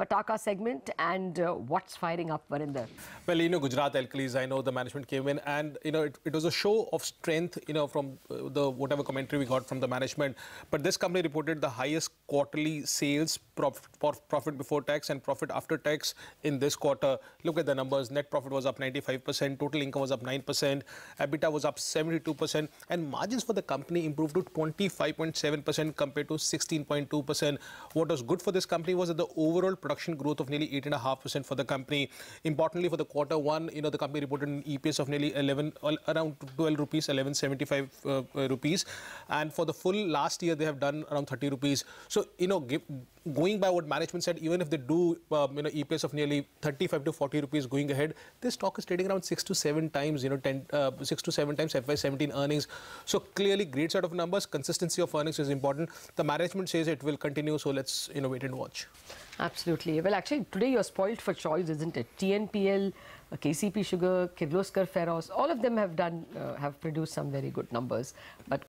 Pataka segment and uh, what's firing up, Varinder? Well, you know, Gujarat Alkalis, I know the management came in and, you know, it, it was a show of strength, you know, from uh, the whatever commentary we got from the management. But this company reported the highest quarterly sales, for profit before tax and profit after tax in this quarter. Look at the numbers. Net profit was up 95%, total income was up 9%, EBITDA was up 72%, and margins for the company improved to 25.7% compared to 16.2%. What was good for this company was that the overall production growth of nearly 8.5% for the company. Importantly, for the quarter one, you know, the company reported an EPS of nearly 11, uh, around 12 rupees, 11.75 uh, uh, rupees. And for the full last year, they have done around 30 rupees. So so, you know, give, going by what management said, even if they do, um, you know, EPS of nearly 35 to 40 rupees going ahead, this stock is trading around 6 to 7 times, you know, 10, uh, 6 to 7 times FY17 earnings. So, clearly, great set of numbers. Consistency of earnings is important. The management says it will continue. So, let's, you know, wait and watch. Absolutely. Well, actually, today you're spoiled for choice, isn't it? TNPL, uh, KCP Sugar, Kirloskar Ferros, all of them have done, uh, have produced some very good numbers. But